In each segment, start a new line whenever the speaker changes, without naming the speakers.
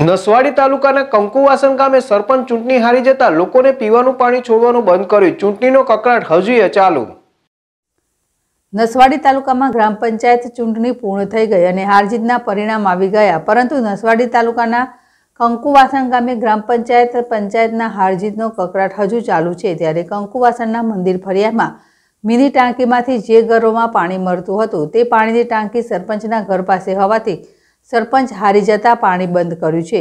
નસવાડી તાલુકાના કંકુવાસન ગામે સરપંચ ચૂંટણી હારી જતા લોકોને પીવાનું પાણી છોડવાનું બંધ કર્યું ચૂંટણીનો કકરાટ હજુએ ચાલુ નસવાડી તાલુકામાં ગ્રામ પંચાયત ચૂંટણી પૂર્ણ થઈ ગઈ અને હારજીતના પરિણામ આવી ગયા પરંતુ નસવાડી તાલુકાના કંકુવાસણ ગામે ગ્રામ પંચાયત પંચાયતના હારજીતનો કકળાટ હજુ ચાલુ છે ત્યારે કંકુવાસણના મંદિર ફરિયામાં મિની ટાંકીમાંથી જે ઘરોમાં પાણી મળતું હતું તે પાણીની ટાંકી સરપંચના ઘર પાસે હોવાથી સરપંચ હારી જતાં પાણી બંધ કર્યું છે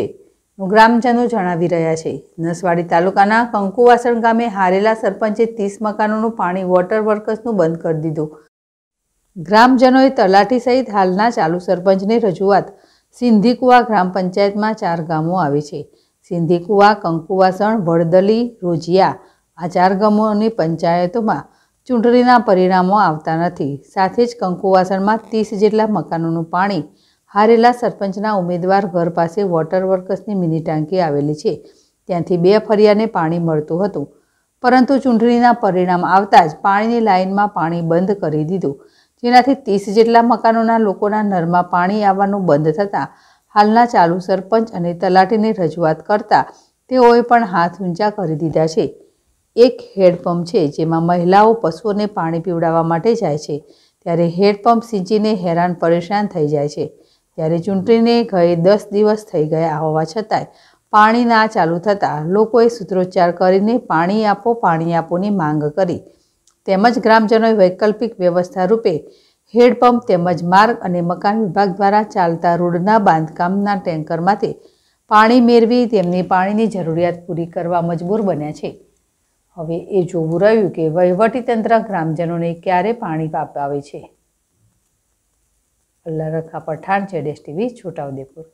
ગ્રામજનો જણાવી રહ્યા છે નસવાડી તાલુકાના કંકુવાસણ ગામે હારેલા સરપંચે ત્રીસ મકાનોનું પાણી વોટર વર્કર્સનું બંધ કરી દીધું ગ્રામજનોએ તલાટી સહિત હાલના ચાલુ સરપંચને રજૂઆત સિંધીકુવા ગ્રામ પંચાયતમાં ચાર ગામો આવે છે સિંધીકુવા કંકુવાસણ વડદલી રોજિયા આ ચાર ગામોની પંચાયતોમાં ચૂંટણીના પરિણામો આવતા નથી સાથે જ કંકુવાસણમાં ત્રીસ જેટલા મકાનોનું પાણી હારેલા સરપંચના ઉમેદવાર ઘર પાસે વોટર વર્કર્સની મિની ટાંકી આવેલી છે ત્યાંથી બે ફરિયાને પાણી મળતું હતું પરંતુ ચૂંટણીના પરિણામ આવતા જ પાણીની લાઇનમાં પાણી બંધ કરી દીધું જેનાથી ત્રીસ જેટલા મકાનોના લોકોના નરમાં પાણી આવવાનું બંધ થતાં હાલના ચાલુ સરપંચ અને તલાટીને રજૂઆત કરતા તેઓએ પણ હાથ ઊંચા કરી દીધા છે એક હેડપંપ છે જેમાં મહિલાઓ પશુઓને પાણી પીવડાવવા માટે જાય છે ત્યારે હેડપંપ સિંચીને હેરાન પરેશાન થઈ જાય છે ત્યારે ચૂંટણીને ગયે દસ દિવસ થઈ ગયા હોવા છતાંય પાણી ના ચાલુ થતાં લોકોએ સૂત્રોચ્ચાર કરીને પાણી આપો પાણી આપોની માંગ કરી તેમજ ગ્રામજનોએ વૈકલ્પિક વ્યવસ્થા રૂપે હેડપંપ તેમજ માર્ગ અને મકાન વિભાગ દ્વારા ચાલતા રોડના બાંધકામના ટેન્કરમાંથી પાણી મેળવી તેમની પાણીની જરૂરિયાત પૂરી કરવા મજબૂર બન્યા છે હવે એ જોવું રહ્યું કે વહીવટીતંત્ર ગ્રામજનોને ક્યારે પાણી પાપાવે છે અલ્લા રખા પઠાણ છે ડેસ ટીવી છોટાઉદેપુર